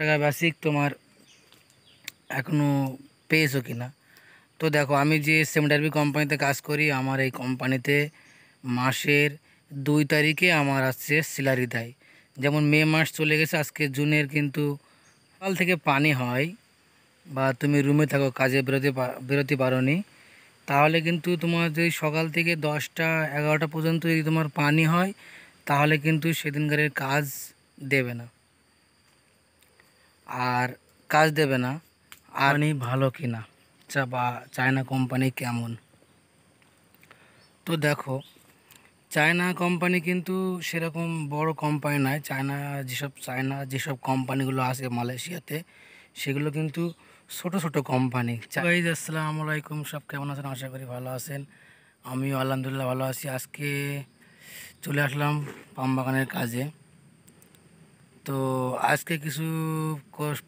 টাকা বেসিক তোমার এখনও পেয়েছো কি না তো দেখো আমি যে সেমিটারবি কোম্পানিতে কাজ করি আমার এই কোম্পানিতে মাসের দুই তারিখে আমার আসছে স্যালারি দেয় যেমন মে মাস চলে গেছে আজকে জুনের কিন্তু কাল থেকে পানি হয় বা তুমি রুমে থাকো কাজে বেরোতে বেরোতে পারো নি তাহলে কিন্তু তোমার যদি সকাল থেকে দশটা এগারোটা পর্যন্ত যদি তোমার পানি হয় তাহলে কিন্তু সেদিনকারের কাজ দেবে না আর কাজ দেবে না আর মানে ভালো কিনা চা আচ্ছা, বা চায়না কোম্পানি কেমন তো দেখো চায়না কোম্পানি কিন্তু সেরকম বড় কোম্পানি নয় চায়না যেসব চায়না যেসব কোম্পানিগুলো আছে মালয়েশিয়াতে সেগুলো কিন্তু ছোট ছোট কোম্পানি চাইজ আসসালামু আলাইকুম সব কেমন আছেন আশা করি ভালো আছেন আমিও আলহামদুলিল্লাহ ভালো আছি আজকে চলে আসলাম পাম বাগানের কাজে তো আজকে কিছু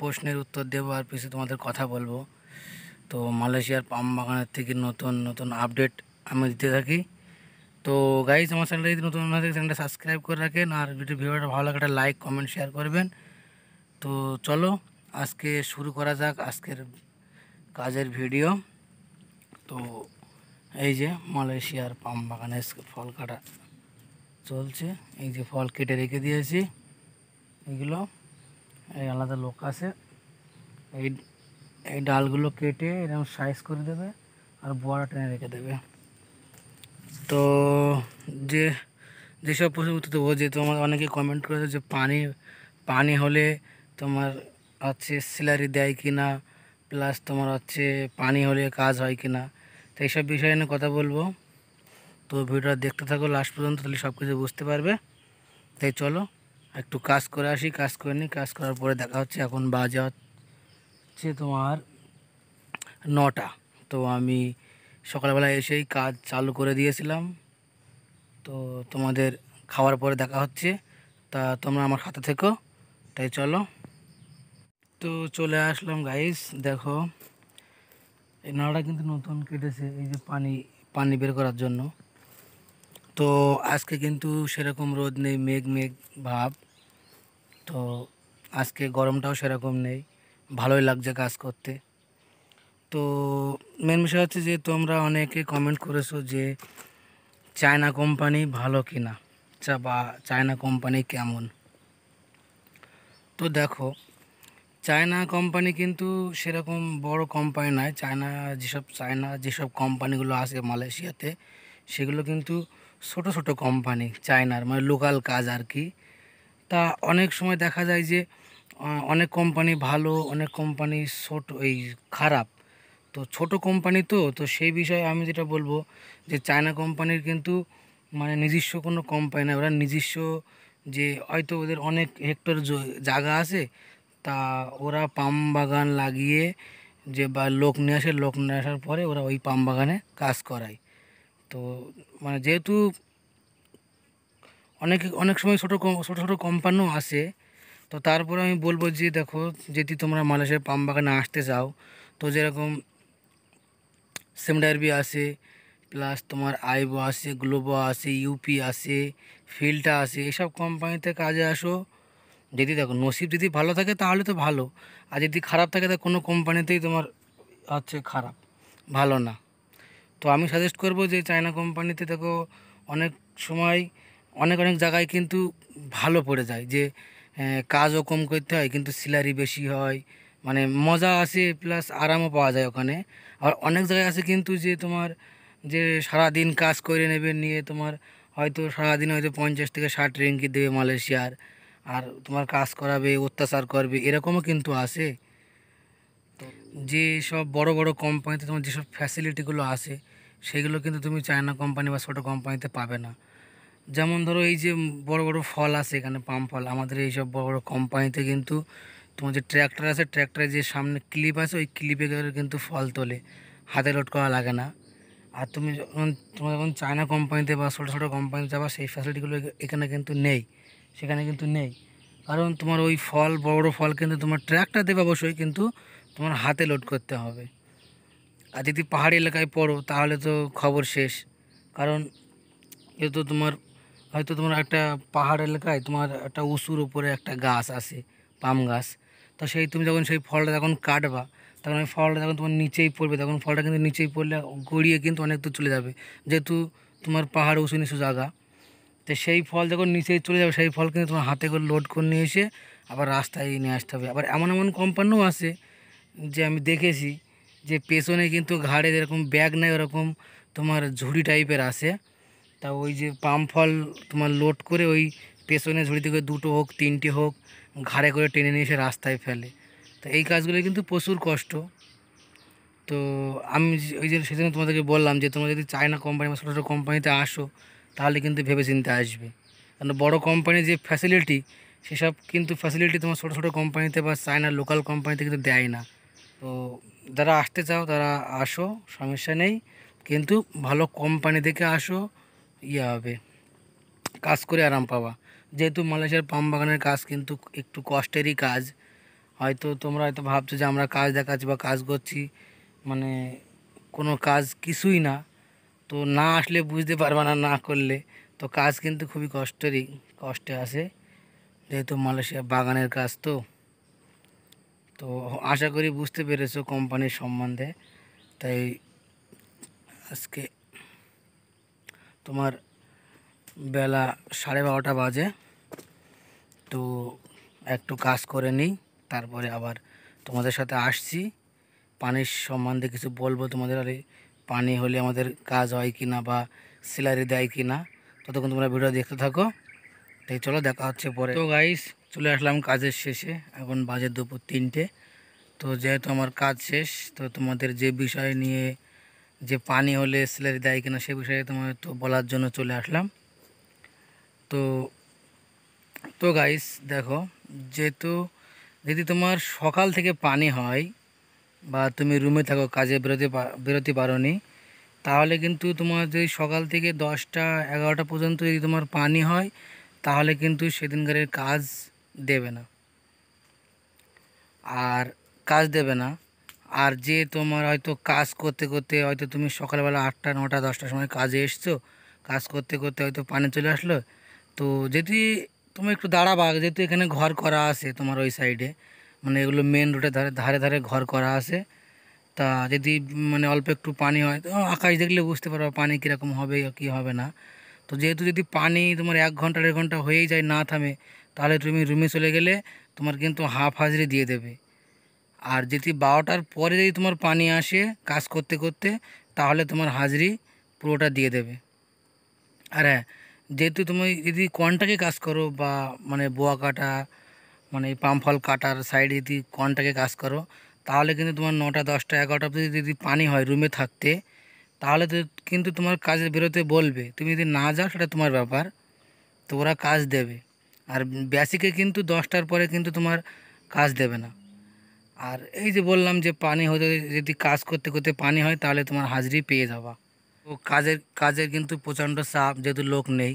প্রশ্নের উত্তর দেবো আর কিছু তোমাদের কথা বলবো তো মালয়েশিয়ার পাম বাগানের থেকে নতুন নতুন আপডেট আমি দিতে থাকি তো গাইজ আমার চ্যানেলটা যদি নতুন থাকে চ্যানেলটা সাবস্ক্রাইব করে রাখেন আর ভিডিও ভিডিওটা ভালো লাগে একটা লাইক কমেন্ট শেয়ার করবেন তো চলো আজকে শুরু করা যাক আজকের কাজের ভিডিও তো এই যে মালয়েশিয়ার পাম বাগানের ফল কাটা চলছে এই যে ফল কেটে রেখে দিয়েছি এগুলো এই আলাদা লোক আছে এই এই ডালগুলো কেটে এরকম সাইজ করে দেবে আর বড়া টেনে রেখে দেবে তো যে যেসব প্রশ্ন উত্তর দেবো যে তোমার অনেকে কমেন্ট করেছে যে পানি পানি হলে তোমার হচ্ছে স্যালারি দেয় কি না প্লাস তোমার হচ্ছে পানি হলে কাজ হয় কি না তো এইসব বিষয়ে নিয়ে কথা বলবো তো ভিডিওটা দেখতে থাকো লাস্ট পর্যন্ত তাহলে সব কিছু বুঝতে পারবে তাই চলো একটু কাজ করে আসি কাজ করে নিই কাজ করার পরে দেখা হচ্ছে এখন বাজে হচ্ছে তোমার নটা তো আমি সকালবেলা এসেই কাজ চালু করে দিয়েছিলাম তো তোমাদের খাওয়ার পরে দেখা হচ্ছে তা তোমরা আমার খাতা থেকো তাই চলো তো চলে আসলাম গাইস দেখো এই নাড়া কিন্তু নতুন কেটেছে এই যে পানি পানি বের করার জন্য তো আজকে কিন্তু সেরকম রোদ নেই মেঘ মেঘ ভাব তো আজকে গরমটাও সেরকম নেই ভালোই লাগছে কাজ করতে তো মেন বিষয় হচ্ছে যে তোমরা অনেকে কমেন্ট করেছো যে চায়না কোম্পানি ভালো কি না চা আচ্ছা বা চায়না কোম্পানি কেমন তো দেখো চায়না কোম্পানি কিন্তু সেরকম বড় কোম্পানি নয় চায়না যেসব চায়না যেসব কোম্পানিগুলো আছে মালয়েশিয়াতে সেগুলো কিন্তু ছোট ছোট কোম্পানি চায়নার মানে লোকাল কাজ আর কি তা অনেক সময় দেখা যায় যে অনেক কোম্পানি ভালো অনেক কোম্পানি ছোট এই খারাপ তো ছোট কোম্পানি তো তো সেই বিষয়ে আমি যেটা বলবো যে চায়না কোম্পানির কিন্তু মানে নিজস্ব কোনো কোম্পানি না ওরা নিজস্ব যে হয়তো ওদের অনেক হেক্টর জায়গা আছে তা ওরা পাম বাগান লাগিয়ে যে বা লোক নিয়ে আসে লোক নিয়ে আসার পরে ওরা ওই পাম বাগানে কাজ করায় তো মানে যেহেতু অনেক অনেক সময় ছোটো ছোটো ছোটো কোম্পানিও আসে তো তারপরে আমি বলবো যে দেখো যদি তোমরা মালয়েশিয়ার পাম বাগানে আসতে চাও তো যেরকম সেমডারবি আসে প্লাস তোমার আইবো আসে গ্লোবো আসে ইউপি আসে ফিল্টা আসে এসব কোম্পানিতে কাজে আসো যদি দেখো নসিব যদি ভালো থাকে তাহলে তো ভালো আর যদি খারাপ থাকে তা কোনো কোম্পানিতেই তোমার হচ্ছে খারাপ ভালো না তো আমি সাজেস্ট করব যে চায়না কোম্পানিতে দেখো অনেক সময় অনেক অনেক জায়গায় কিন্তু ভালো পড়ে যায় যে কাজও কম করতে হয় কিন্তু স্যালারি বেশি হয় মানে মজা আছে প্লাস আরামও পাওয়া যায় ওখানে আর অনেক জায়গায় আছে কিন্তু যে তোমার যে সারাদিন কাজ করে নেবে নিয়ে তোমার হয়তো সারাদিন হয়তো পঞ্চাশ থেকে ষাট রেঙ্কি দেবে মালয়েশিয়ার আর তোমার কাজ করাবে অত্যাচার করবে এরকমও কিন্তু আছে যে সব বড় বড় কোম্পানিতে তোমার যেসব ফ্যাসিলিটিগুলো আছে সেগুলো কিন্তু তুমি চায়না কোম্পানি বা ছোটো কোম্পানিতে পাবে না যেমন ধরো এই যে বড় বড় ফল আছে এখানে পাম ফল আমাদের এইসব বড় বড় কোম্পানিতে কিন্তু তোমার যে ট্র্যাক্টর আছে ট্র্যাক্টরে যে সামনে ক্লিপ আছে ওই ক্লিপে করে কিন্তু ফল তোলে হাতে লোড করা লাগে না আর তুমি যখন তোমার যখন চায়না কোম্পানিতে বা ছোটো ছোটো কোম্পানিতে যাবা সেই ফ্যাসিলিটিগুলো এখানে কিন্তু নেই সেখানে কিন্তু নেই কারণ তোমার ওই ফল বড় বড় ফল কিন্তু তোমার ট্র্যাক্টর দেবে অবশ্যই কিন্তু তোমার হাতে লোড করতে হবে আর যদি পাহাড়ি এলাকায় পড়ো তাহলে তো খবর শেষ কারণ এ তো তোমার হয়তো তোমার একটা পাহাড় এলাকায় তোমার একটা উঁচুর উপরে একটা গাছ আছে পাম গাছ তো সেই তুমি যখন সেই ফলটা যখন কাটবা তখন ওই ফলটা যখন তোমার নিচেই পড়বে তখন ফলটা কিন্তু নিচেই পড়লে গড়িয়ে কিন্তু অনেক দূর চলে যাবে যেহেতু তোমার পাহাড় উঁচু নিচু জায়গা তো সেই ফল যখন নিচেই চলে যাবে সেই ফল কিন্তু তোমার হাতে করে লোড করে নিয়ে এসে আবার রাস্তায় নিয়ে আসতে হবে আবার এমন এমন কোম্পানিও আছে যে আমি দেখেছি যে পেছনে কিন্তু ঘাড়ে যেরকম ব্যাগ নেয় ওরকম তোমার ঝুড়ি টাইপের আছে তা ওই যে পাম ফল তোমার লোড করে ওই পেছনে ঝুড়ি থেকে দুটো হোক তিনটে হোক ঘাড়ে করে টেনে নিয়ে এসে রাস্তায় ফেলে তো এই কাজগুলো কিন্তু প্রচুর কষ্ট তো আমি ওই যে সেদিন তোমাদেরকে বললাম যে তোমরা যদি চায়না কোম্পানি বা ছোটো ছোটো কোম্পানিতে আসো তাহলে কিন্তু ভেবে চিনতে আসবে কারণ বড় কোম্পানির যে ফ্যাসিলিটি সেসব কিন্তু ফ্যাসিলিটি তোমার ছোটো ছোটো কোম্পানিতে বা চায়না লোকাল কোম্পানিতে কিন্তু দেয় না তো যারা আসতে চাও তারা আসো সমস্যা নেই কিন্তু ভালো কোম্পানি থেকে আসো ইয়ে হবে কাজ করে আরাম পাওয়া যেহেতু মালয়েশিয়ার পাম বাগানের কাজ কিন্তু একটু কষ্টেরই কাজ হয়তো তোমরা হয়তো ভাবছো যে আমরা কাজ দেখাচ্ছি বা কাজ করছি মানে কোনো কাজ কিছুই না তো না আসলে বুঝতে পারবে না না করলে তো কাজ কিন্তু খুবই কষ্টেরই কষ্টে আসে যেহেতু মালয়েশিয়া বাগানের কাজ তো তো আশা করি বুঝতে পেরেছো কোম্পানির সম্বন্ধে তাই আজকে তোমার বেলা সাড়ে বারোটা বাজে তো একটু কাজ করে নিই তারপরে আবার তোমাদের সাথে আসছি পানির সম্বন্ধে কিছু বলবো তোমাদের আর পানি হলে আমাদের কাজ হয় কি না বা স্যালারি দেয় কি না ততক্ষণ তোমরা ভিডিও দেখতে থাকো তাই চলো দেখা হচ্ছে পরে তো গাইস চলে আসলাম কাজের শেষে এখন বাজে দুপুর তিনটে তো যেহেতু আমার কাজ শেষ তো তোমাদের যে বিষয় নিয়ে যে পানি হলে স্যালারি দেয় কিনা সে বিষয়ে তোমার তো বলার জন্য চলে আসলাম তো তো গাইস দেখো যেহেতু যদি তোমার সকাল থেকে পানি হয় বা তুমি রুমে থাকো কাজে বেরোতে বেরোতে পারো নি তাহলে কিন্তু তোমার যদি সকাল থেকে দশটা এগারোটা পর্যন্ত যদি তোমার পানি হয় তাহলে কিন্তু সেদিনকারের কাজ দেবে না আর কাজ দেবে না আর যে তোমার হয়তো কাজ করতে করতে হয়তো তুমি সকালবেলা আটটা নটা দশটার সময় কাজে এসছো কাজ করতে করতে হয়তো পানি চলে আসলো তো যদি তুমি একটু দাঁড়াবা যেহেতু এখানে ঘর করা আছে তোমার ওই সাইডে মানে এগুলো মেন রোডে ধারে ধারে ধারে ঘর করা আছে তা যদি মানে অল্প একটু পানি হয় তো আকাশ দেখলে বুঝতে পারবো পানি কীরকম হবে কি হবে না তো যেহেতু যদি পানি তোমার এক ঘন্টা দেড় ঘন্টা হয়েই যায় না থামে তাহলে তুমি রুমে চলে গেলে তোমার কিন্তু হাফ হাজরি দিয়ে দেবে আর যদি বারোটার পরে যদি তোমার পানি আসে কাজ করতে করতে তাহলে তোমার হাজরি পুরোটা দিয়ে দেবে আর হ্যাঁ যেহেতু তুমি যদি কনটাকে কাজ করো বা মানে বোয়া কাটা মানে ফল কাটার সাইডে যদি কনটাকে কাজ করো তাহলে কিন্তু তোমার নটা দশটা এগারোটা অবধি যদি পানি হয় রুমে থাকতে তাহলে তো কিন্তু তোমার কাজের বেরোতে বলবে তুমি যদি না যাও সেটা তোমার ব্যাপার তো ওরা কাজ দেবে আর বেসিকে কিন্তু দশটার পরে কিন্তু তোমার কাজ দেবে না আর এই যে বললাম যে পানি হতে যদি কাজ করতে করতে পানি হয় তাহলে তোমার হাজিরি পেয়ে যাবা তো কাজের কাজের কিন্তু প্রচণ্ড চাপ যেহেতু লোক নেই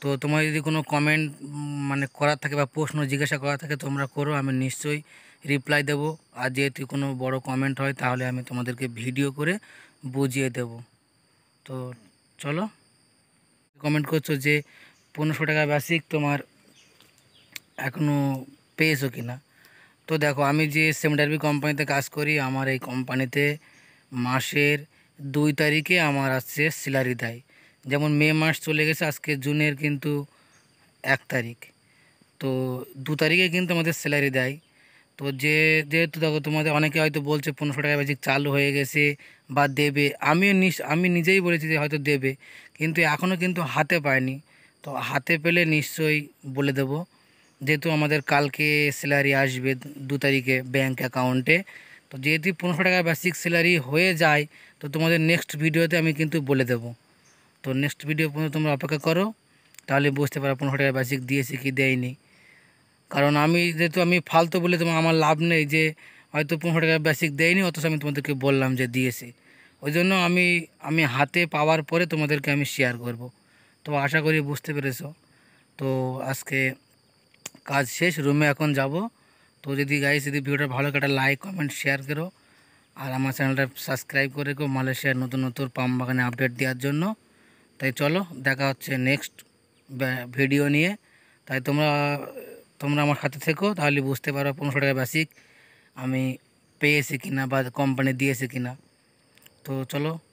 তো তোমার যদি কোনো কমেন্ট মানে করার থাকে বা প্রশ্ন জিজ্ঞাসা করা থাকে তোমরা করো আমি নিশ্চয়ই রিপ্লাই দেবো আর যেহেতু কোনো বড় কমেন্ট হয় তাহলে আমি তোমাদেরকে ভিডিও করে বুঝিয়ে দেব তো চলো কমেন্ট করছো যে পনেরোশো টাকা বেসিক তোমার এখনও পেয়েছো কি না তো দেখো আমি যে সেমিটারবি কোম্পানিতে কাজ করি আমার এই কোম্পানিতে মাসের দুই তারিখে আমার আসছে স্যালারি দেয় যেমন মে মাস চলে গেছে আজকে জুনের কিন্তু এক তারিখ তো দু তারিখে কিন্তু আমাদের স্যালারি দেয় তো যে যেহেতু দেখো তোমাদের অনেকে হয়তো বলছে পনেরোশো টাকা বেশি চালু হয়ে গেছে বা দেবে আমিও নিশ আমি নিজেই বলেছি যে হয়তো দেবে কিন্তু এখনও কিন্তু হাতে পাইনি তো হাতে পেলে নিশ্চয়ই বলে দেবো যেহেতু আমাদের কালকে স্যালারি আসবে দু তারিখে ব্যাঙ্ক অ্যাকাউন্টে তো যেহেতু পনেরোশো টাকা বেসিক স্যালারি হয়ে যায় তো তোমাদের নেক্সট ভিডিওতে আমি কিন্তু বলে দেব তো নেক্সট ভিডিও পর্যন্ত তোমরা অপেক্ষা করো তাহলে বুঝতে পারো পনেরো টাকা বেসিক দিয়েছি কি দেয়নি কারণ আমি যেহেতু আমি ফালতু বলে তোমার আমার লাভ নেই যে হয়তো পনেরো টাকা বেসিক দেয়নি অথচ আমি তোমাদেরকে বললাম যে দিয়েছি ওই জন্য আমি আমি হাতে পাওয়ার পরে তোমাদেরকে আমি শেয়ার করব তো আশা করি বুঝতে পেরেছো তো আজকে কাজ শেষ রুমে এখন যাব তো যদি গাইস যদি ভিডিওটা ভালো লাগে একটা লাইক কমেন্ট শেয়ার করো আর আমার চ্যানেলটা সাবস্ক্রাইব করে রেখো মালয়েশিয়ার নতুন নতুন পাম বাগানে আপডেট দেওয়ার জন্য তাই চলো দেখা হচ্ছে নেক্সট ভিডিও নিয়ে তাই তোমরা তোমরা আমার হাতে থেকো তাহলে বুঝতে পারো পনেরোশো টাকা বেসিক আমি পেয়েছি কিনা বা কোম্পানি দিয়েছে কিনা তো চলো